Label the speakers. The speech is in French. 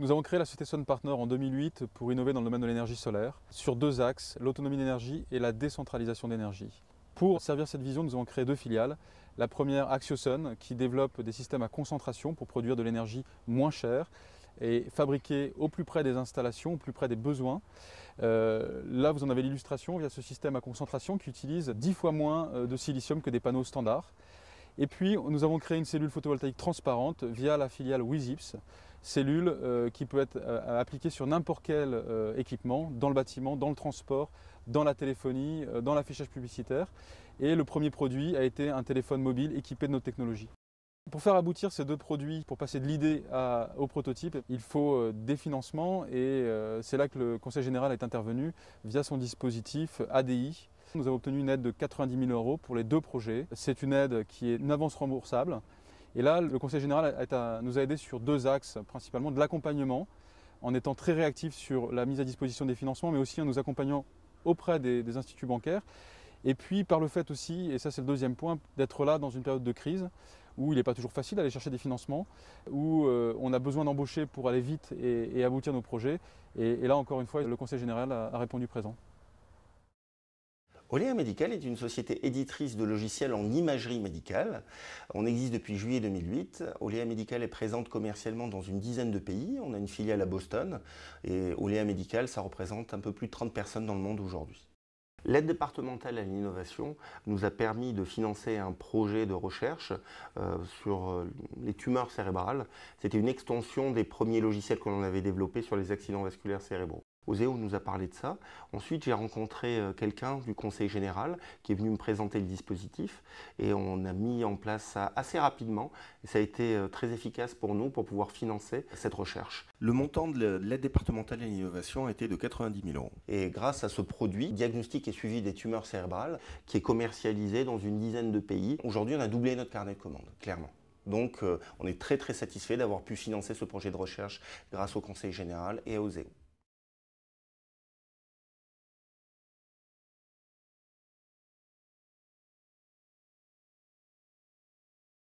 Speaker 1: Nous avons créé la société Sun Partner en 2008 pour innover dans le domaine de l'énergie solaire sur deux axes, l'autonomie d'énergie et la décentralisation d'énergie. Pour servir cette vision, nous avons créé deux filiales. La première, AxioSun, qui développe des systèmes à concentration pour produire de l'énergie moins chère et fabriquer au plus près des installations, au plus près des besoins. Euh, là, vous en avez l'illustration via ce système à concentration qui utilise 10 fois moins euh, de silicium que des panneaux standards. Et puis, nous avons créé une cellule photovoltaïque transparente via la filiale WizIPS, cellule euh, qui peut être euh, appliquée sur n'importe quel euh, équipement, dans le bâtiment, dans le transport, dans la téléphonie, dans l'affichage publicitaire. Et le premier produit a été un téléphone mobile équipé de notre technologie. Pour faire aboutir ces deux produits, pour passer de l'idée au prototype, il faut des financements et c'est là que le Conseil général est intervenu via son dispositif ADI. Nous avons obtenu une aide de 90 000 euros pour les deux projets. C'est une aide qui est une avance remboursable et là, le Conseil général nous a aidés sur deux axes, principalement de l'accompagnement, en étant très réactif sur la mise à disposition des financements, mais aussi en nous accompagnant auprès des, instituts bancaires. Et puis par le fait aussi, et ça c'est le deuxième point, d'être là dans une période de crise où il n'est pas toujours facile d'aller chercher des financements, où euh, on a besoin d'embaucher pour aller vite et, aboutir nos projets. Et, là encore une fois, le Conseil général a répondu présent.
Speaker 2: Oléa Médical est une société éditrice de logiciels en imagerie médicale. On existe depuis juillet 2008. Oléa Médical est présente commercialement dans une dizaine de pays. On a une filiale à Boston. Et Oléa Médical, ça représente un peu plus de 30 personnes dans le monde aujourd'hui. L'aide départementale à l'innovation nous a permis de financer un projet de recherche euh, sur euh, les tumeurs cérébrales. C'était une extension des premiers logiciels que l'on avait développés sur les accidents vasculaires cérébraux. OSEO nous a parlé de ça. Ensuite, j'ai rencontré euh, quelqu'un du conseil général qui est venu me présenter le dispositif et on a mis en place ça assez rapidement. Et ça a été euh, très efficace pour nous pour pouvoir financer cette recherche. Le montant de l'aide départementale à l'innovation était de 90 000 euros. Et grâce à ce produit, diagnostic et suivi des tumeurs cérébrales, qui est commercialisé dans une dizaine de pays, aujourd'hui on a doublé notre carnet de commandes, clairement. Donc euh, on est très très satisfait d'avoir pu financer ce projet de recherche
Speaker 1: grâce au Conseil général et à OSEO.